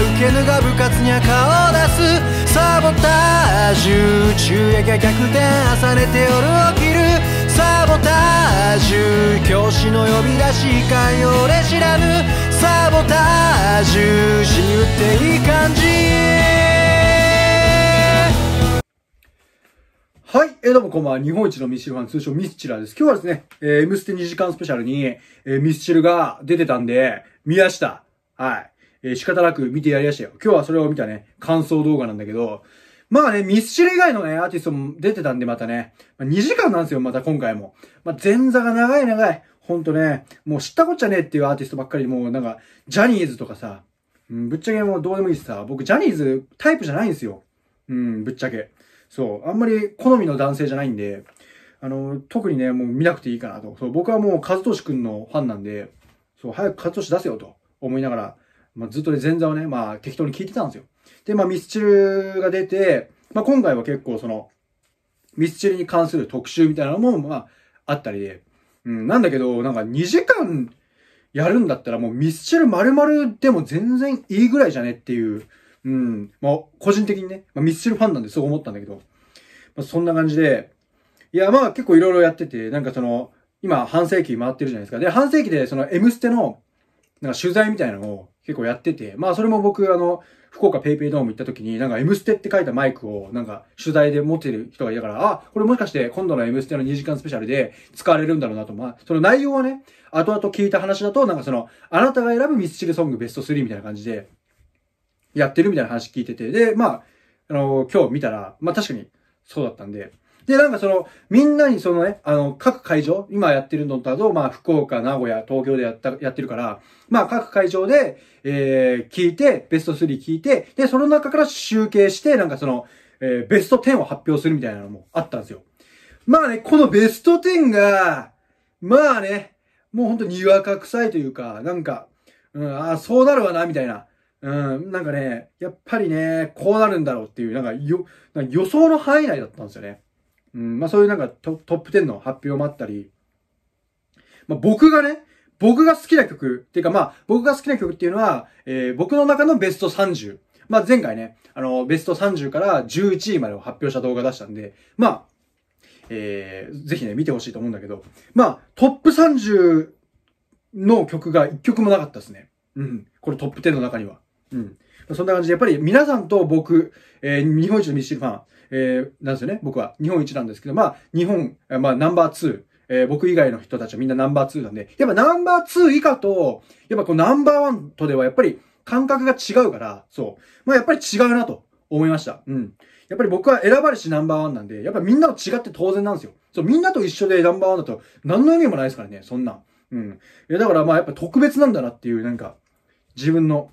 受けぬが部活には顔を出すサボタージュ昼夜が逆転朝寝て夜起きるサボタージュ教師の呼び出しかよ俺知らぬサボタージュ自由っていい感じはい。えー、どうもこんばんは。日本一のミスチルファン、通称ミスチラです。今日はですね、えー、M ステ2時間スペシャルに、えー、ミスチルが出てたんで、見ました。はい。えー、仕方なく見てやりましたよ。今日はそれを見たね、感想動画なんだけど、まあね、ミスチル以外のね、アーティストも出てたんでまたね、まあ、2時間なんですよ、また今回も。まあ、前座が長い長い。ほんとね、もう知ったこっちゃねえっていうアーティストばっかりで、もうなんか、ジャニーズとかさ、うん、ぶっちゃけもうどうでもいいしさ、僕ジャニーズタイプじゃないんですよ。うん、ぶっちゃけ。そう、あんまり好みの男性じゃないんで、あの、特にね、もう見なくていいかなと。そう、僕はもうズトシ君のファンなんで、そう、早くトシ出せよと思いながら、まあ、ずっと前座をね、まあ、適当に聞いてたんですよ。で、まあ、ミスチルが出て、まあ、今回は結構その、ミスチルに関する特集みたいなのも、まあ、あったりで、うん、なんだけど、なんか2時間やるんだったらもうミスチル丸々でも全然いいぐらいじゃねっていう、うん、まあ、個人的にね、まあ、ミスチルファンなんでそう思ったんだけど、まあ、そんな感じで、いや、まあ結構いろいろやってて、なんかその、今半世紀回ってるじゃないですか。で、半世紀でその M ステの、なんか取材みたいなのを、結構やってて、まあそれも僕、あの、福岡 paypay ドーム行った時に、なんか M ステって書いたマイクを、なんか取材で持ってる人がいたから、あ、これもしかして今度の M ステの2時間スペシャルで使われるんだろうなと、まあ、その内容はね、後々聞いた話だと、なんかその、あなたが選ぶミスチルソングベスト3みたいな感じで、やってるみたいな話聞いてて、で、まあ、あの、今日見たら、まあ確かにそうだったんで、で、なんかその、みんなにそのね、あの、各会場、今やってるのだと、まあ、福岡、名古屋、東京でやった、やってるから、まあ、各会場で、えー、聞いて、ベスト3聞いて、で、その中から集計して、なんかその、えー、ベスト10を発表するみたいなのもあったんですよ。まあね、このベスト10が、まあね、もうほんとにわか臭いというか、なんか、うん、ああ、そうなるわな、みたいな。うん、なんかね、やっぱりね、こうなるんだろうっていう、なんかよ、予想の範囲内だったんですよね。うん、まあそういうなんかトップ10の発表もあったり、まあ僕がね、僕が好きな曲、っていうかまあ僕が好きな曲っていうのは、えー、僕の中のベスト30。まあ前回ね、あの、ベスト30から11位までを発表した動画出したんで、まあ、えー、ぜひね、見てほしいと思うんだけど、まあ、トップ30の曲が1曲もなかったですね。うん。これトップ10の中には。うん。そんな感じで、やっぱり皆さんと僕、えー、日本一のミッシルファン、えー、なんですよね。僕は。日本一なんですけど、まあ、日本、まあ、ナンバー2。えー、僕以外の人たちはみんなナンバー2なんで、やっぱナンバー2以下と、やっぱこうナンバー1とではやっぱり感覚が違うから、そう。まあやっぱり違うなと思いました。うん。やっぱり僕は選ばれしナンバーワンなんで、やっぱみんなと違って当然なんですよ。そう、みんなと一緒でナンバーワンだと何の意味もないですからね、そんな。うん。いや、だからまあやっぱ特別なんだなっていう、なんか、自分の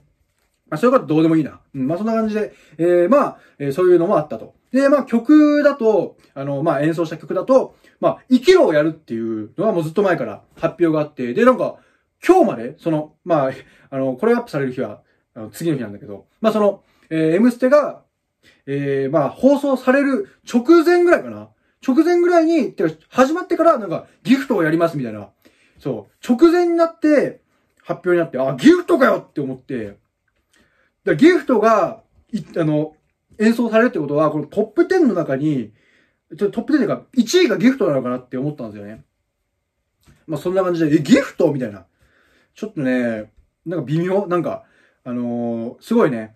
まあ、そういうことどうでもいいな。うん、まあ、そんな感じで、えー、まあ、えー、そういうのもあったと。で、まあ、曲だと、あの、まあ、演奏した曲だと、まあ、生きろをやるっていうのはもうずっと前から発表があって、で、なんか、今日まで、その、まあ、あの、これアップされる日は、あの次の日なんだけど、まあ、その、えー、M ステが、えー、まあ、放送される直前ぐらいかな。直前ぐらいに、てか、始まってから、なんか、ギフトをやりますみたいな。そう。直前になって、発表になって、あ、ギフトかよって思って、だギフトが、い、あの、演奏されるってことは、このトップ10の中に、ちょトップ10っていうか、1位がギフトなのかなって思ったんですよね。まあそんな感じで、え、ギフトみたいな。ちょっとね、なんか微妙、なんか、あのー、すごいね、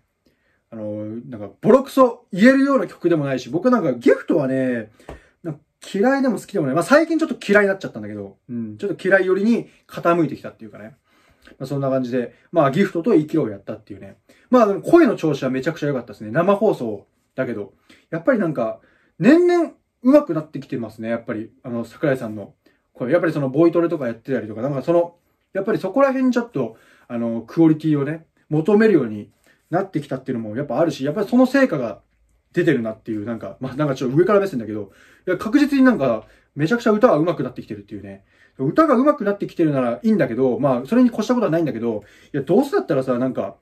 あのー、なんかボロクソ言えるような曲でもないし、僕なんかギフトはね、嫌いでも好きでもない。まあ最近ちょっと嫌いになっちゃったんだけど、うん、ちょっと嫌いよりに傾いてきたっていうかね。まあ、そんな感じで、まあギフトと生きろをやったっていうね。まあでも声の調子はめちゃくちゃ良かったですね。生放送だけど。やっぱりなんか、年々上手くなってきてますね。やっぱり、あの、桜井さんの声。やっぱりそのボイトレとかやってたりとか、なんかその、やっぱりそこら辺ちょっと、あの、クオリティをね、求めるようになってきたっていうのもやっぱあるし、やっぱりその成果が出てるなっていう、なんか、まあなんかちょっと上から目線だけど、いや確実になんか、めちゃくちゃ歌は上手くなってきてるっていうね。歌が上手くなってきてるならいいんだけど、まあ、それに越したことはないんだけど、いや、どうせだったらさ、なんか、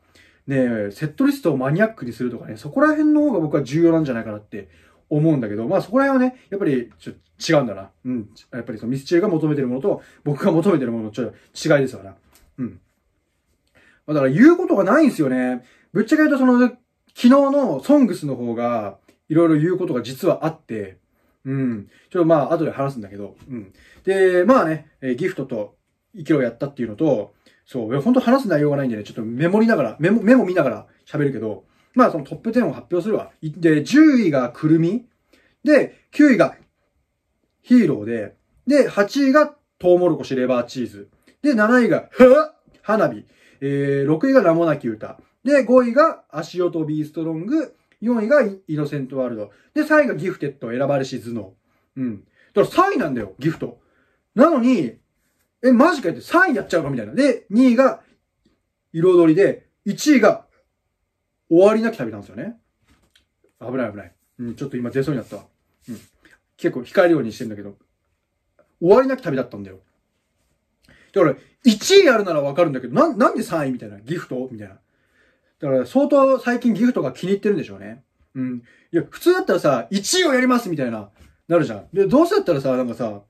ねえ、セットリストをマニアックにするとかね、そこら辺の方が僕は重要なんじゃないかなって思うんだけど、まあそこら辺はね、やっぱりちょっと違うんだな。うん。やっぱりそのミスチルが求めてるものと、僕が求めてるものちょっと違いですから。うん。まだから言うことがないんですよね。ぶっちゃけ言うとその、昨日のソングスの方が、いろいろ言うことが実はあって、うん。ちょっとまあ、後で話すんだけど。うん。で、まあね、えー、ギフトと生きろやったっていうのと、そう、本当話す内容がないんでね、ちょっとメモりながら、メモ、メモ見ながら喋るけど、まあそのトップ10を発表するわ。で、10位がくるみ。で、9位がヒーローで、で、8位がトウモロコシレバーチーズ。で、7位が、は花火。えー、6位がラモナキ歌。で、5位が足音ビーストロング。4位がイノセントワールド。で、3位がギフテッド、選ばれし頭脳。うん。だから3位なんだよ、ギフト。なのに、え、マジかって、3位やっちゃうかみたいな。で、2位が、彩りで、1位が、終わりなき旅なんですよね。危ない危ない。うん、ちょっと今出そうになったわ。うん。結構控えるようにしてんだけど、終わりなき旅だったんだよ。だから、1位あるならわかるんだけど、な、なんで3位みたいな。ギフトみたいな。だから相当最近ギフトが気に入ってるんでしょうね。うん。いや、普通だったらさ、1位をやりますみたいな、なるじゃん。で、どうせだったらさ、なんかさ、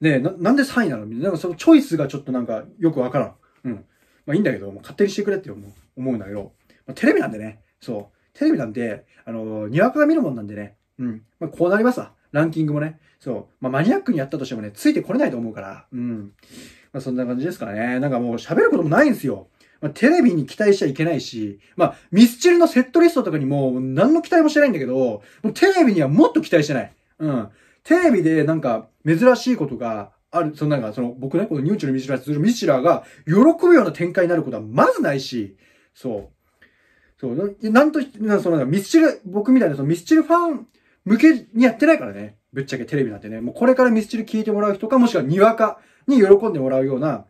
ねえ、な、なんで3位なのみたいな。なんかそのチョイスがちょっとなんかよくわからん。うん。まあいいんだけど、もう勝手にしてくれって思う思うんだけど、まあ、テレビなんでね、そう。テレビなんで、あのー、にわかが見るもんなんでね、うん。まあこうなりますわ。ランキングもね。そう。まあマニアックにやったとしてもね、ついてこれないと思うから、うん。まあそんな感じですからね。なんかもう喋ることもないんですよ。まあ、テレビに期待しちゃいけないし、まあ、ミスチルのセットリストとかにも何の期待もしてないんだけど、もうテレビにはもっと期待してない。うん。テレビでなんか珍しいことがある、そのなんかその僕ね、このニューチュルミシュラするミシュラーが喜ぶような展開になることはまずないし、そう。そう。なんと、なんそのなんかミスチル、僕みたいなそのミスチルファン向けにやってないからね。ぶっちゃけテレビなんてね。もうこれからミスチル聞いてもらう人か、もしくはにわかに喜んでもらうような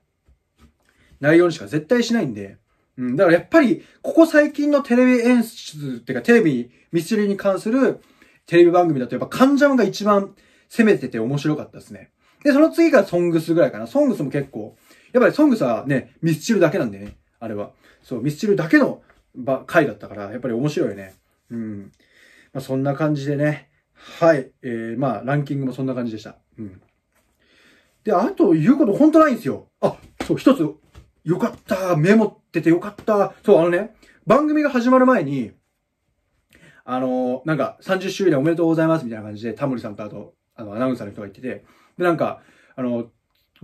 内容にしか絶対しないんで、うん、だからやっぱり、ここ最近のテレビ演出っていうか、テレビ、ミスチリーに関するテレビ番組だとやっぱカンジャムが一番攻めてて面白かったですね。で、その次がソングスぐらいかな。ソングスも結構、やっぱりソングスはね、ミスチルだけなんでね、あれは。そう、ミスチルだけの回だったから、やっぱり面白いよね。うん。まあそんな感じでね。はい。えー、まあランキングもそんな感じでした。うん。で、あと言うことほんとないんですよ。あ、そう、一つよかった。メモっててよかった。そう、あのね、番組が始まる前に、あのー、なんか、30周年おめでとうございますみたいな感じで、タモリさんとあと、あの、アナウンサーの人が言ってて、で、なんか、あの、5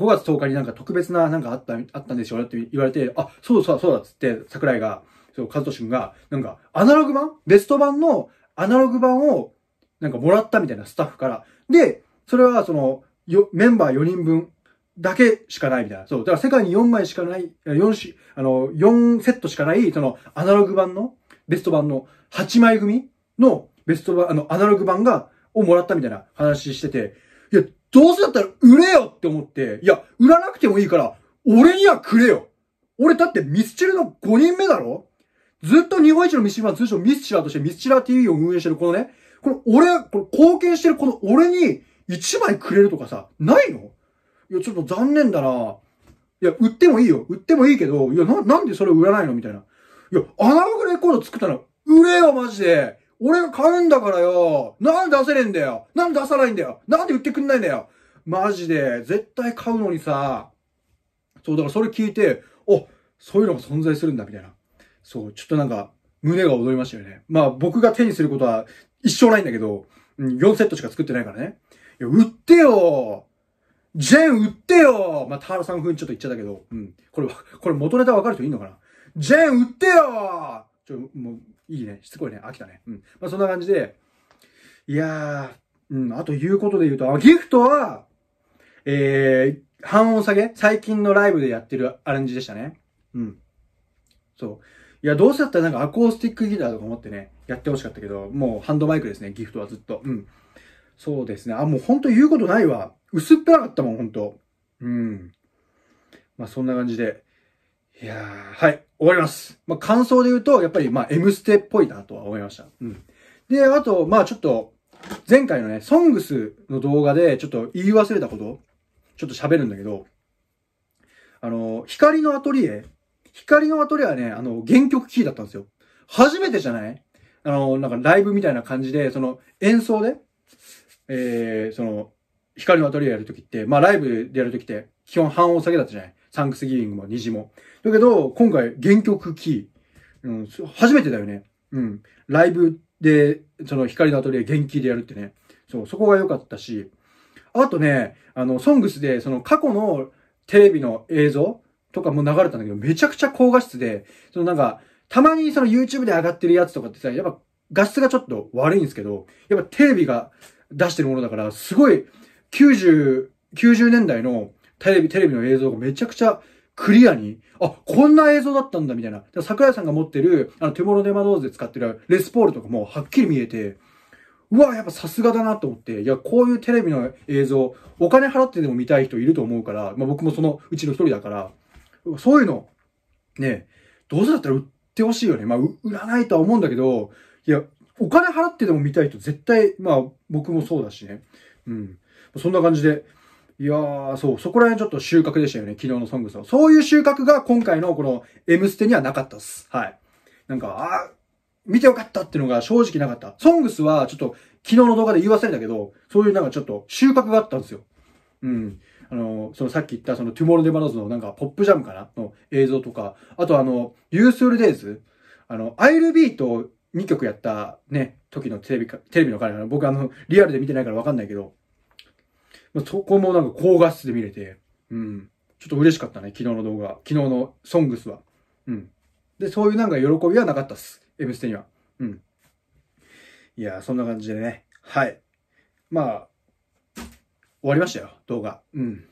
月10日になんか特別ななんかあった、あったんでしょうって言われて、あ、そうそうそうだっつって、桜井が、そう、和俊君が、なんか、アナログ版ベスト版のアナログ版を、なんかもらったみたいなスタッフから。で、それはその、よ、メンバー4人分だけしかないみたいな。そう。だから世界に4枚しかない、4し、あの、4セットしかない、その、アナログ版の、ベスト版の8枚組のベスト版、あの、アナログ版が、をもらったみたいな話してて、いや、どうせだったら売れよって思って、いや、売らなくてもいいから、俺にはくれよ俺だってミスチルの5人目だろずっと日本一のミスチルは通称ミスチラーとしてミスチラー TV を運営してるこのね、この俺、この貢献してるこの俺に1枚くれるとかさ、ないのいや、ちょっと残念だな。いや、売ってもいいよ。売ってもいいけど、いや、な、なんでそれ売らないのみたいな。いや、アナログレコード作ったの。売れよ、マジで。俺が買うんだからよ。なんで出せねえんだよ。なんで出さないんだよ。なんで売ってくんないんだよ。マジで。絶対買うのにさ。そう、だからそれ聞いて、お、そういうのが存在するんだ、みたいな。そう、ちょっとなんか、胸が踊りましたよね。まあ、僕が手にすることは一生ないんだけど、うん、4セットしか作ってないからね。いや、売ってよジェン売ってよまあ、タ原さん風にちょっと言っちゃったけど、うん。これ、これ元ネタわかる人いいのかなジェン売ってよちょ、もう、いいね。しつこいね。飽きたね。うん。まあ、そんな感じで、いやー、うん。あと言うことで言うと、あ、ギフトは、えー、半音下げ最近のライブでやってるアレンジでしたね。うん。そう。いや、どうせだったらなんかアコースティックギターとか持ってね、やってほしかったけど、もうハンドマイクですね、ギフトはずっと。うん。そうですね。あ、もうほんと言うことないわ。薄っぺらかったもん、ほんと。うん。まあそんな感じで。いやー、はい、終わります。まあ感想で言うと、やっぱりまあ M ステっぽいなとは思いました。うん。で、あと、まあちょっと、前回のね、ソングスの動画でちょっと言い忘れたこと、ちょっと喋るんだけど、あの、光のアトリエ、光のアトリエはね、あの、原曲キーだったんですよ。初めてじゃないあの、なんかライブみたいな感じで、その演奏で、えー、その、光のアトリエやるときって、まあライブでやるときって、基本半音下げだったじゃないサンクスギビリングも虹も。だけど、今回原曲キー、うん、初めてだよね。うん。ライブで、その光のアトリエ元気でやるってね。そう、そこが良かったし。あとね、あの、ソングスで、その過去のテレビの映像とかも流れたんだけど、めちゃくちゃ高画質で、そのなんか、たまにその YouTube で上がってるやつとかってさ、やっぱ画質がちょっと悪いんですけど、やっぱテレビが、出してるものだから、すごい90、90年代のテレビ、テレビの映像がめちゃくちゃクリアに、あ、こんな映像だったんだみたいな。桜井さんが持ってる、あの、手物デマドーズで使ってるレスポールとかもはっきり見えて、うわ、やっぱさすがだなと思って、いや、こういうテレビの映像、お金払ってでも見たい人いると思うから、まあ僕もそのうちの一人だから、そういうの、ね、どうせだったら売ってほしいよね。まあ、売らないとは思うんだけど、いや、お金払ってでも見たいと絶対、まあ僕もそうだしね。うん。そんな感じで、いやー、そう、そこら辺ちょっと収穫でしたよね、昨日のソングスは。そういう収穫が今回のこの M ステにはなかったっす。はい。なんか、あ見てよかったっていうのが正直なかった。ソングスはちょっと昨日の動画で言わせんだけど、そういうなんかちょっと収穫があったんですよ。うん。あの、そのさっき言ったそのトゥモロデバローズのなんかポップジャムかなの映像とか、あとあの、ユースールデイズあの、アイルビーと2曲やったね、時のテレビか、テレビの彼ら、僕あの、リアルで見てないからわかんないけど、そこもなんか高画質で見れて、うん。ちょっと嬉しかったね、昨日の動画。昨日のソングスは。うん。で、そういうなんか喜びはなかったっす。M ステには。うん。いやそんな感じでね。はい。まあ、終わりましたよ、動画。うん。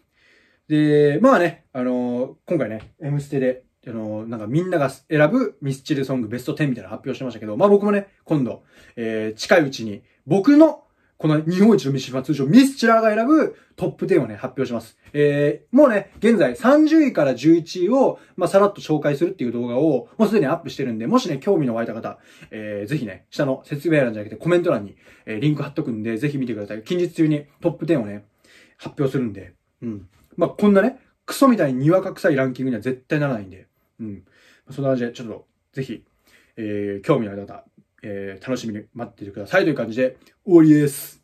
で、まあね、あのー、今回ね、M ステであの、なんかみんなが選ぶミスチルソングベスト10みたいな発表してましたけど、まあ僕もね、今度、えー、近いうちに、僕の、この日本一のミスチルは通称ミスチラーが選ぶトップ10をね、発表します。えー、もうね、現在30位から11位を、まあ、さらっと紹介するっていう動画を、もうすでにアップしてるんで、もしね、興味の湧いた方、えー、ぜひね、下の説明欄じゃなくてコメント欄に、えー、リンク貼っとくんで、ぜひ見てください。近日中にトップ10をね、発表するんで、うん。まあ、こんなね、クソみたいににわか臭いランキングには絶対ならないんで、うん。そんな感じで、ちょっと、ぜひ、えー、興味のある方、えー、楽しみに待っててくださいという感じで、終わりです。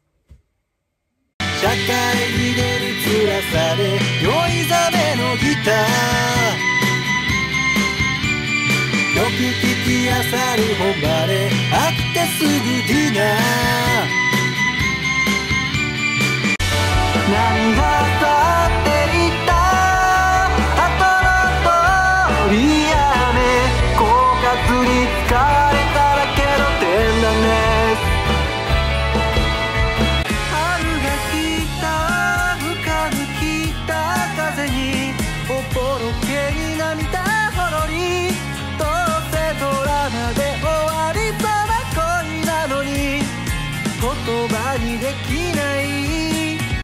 社会に出るつらさで酔い覚めのギターよく聞きあさる誉れ飽ってすぐディナー何があったって ridicar.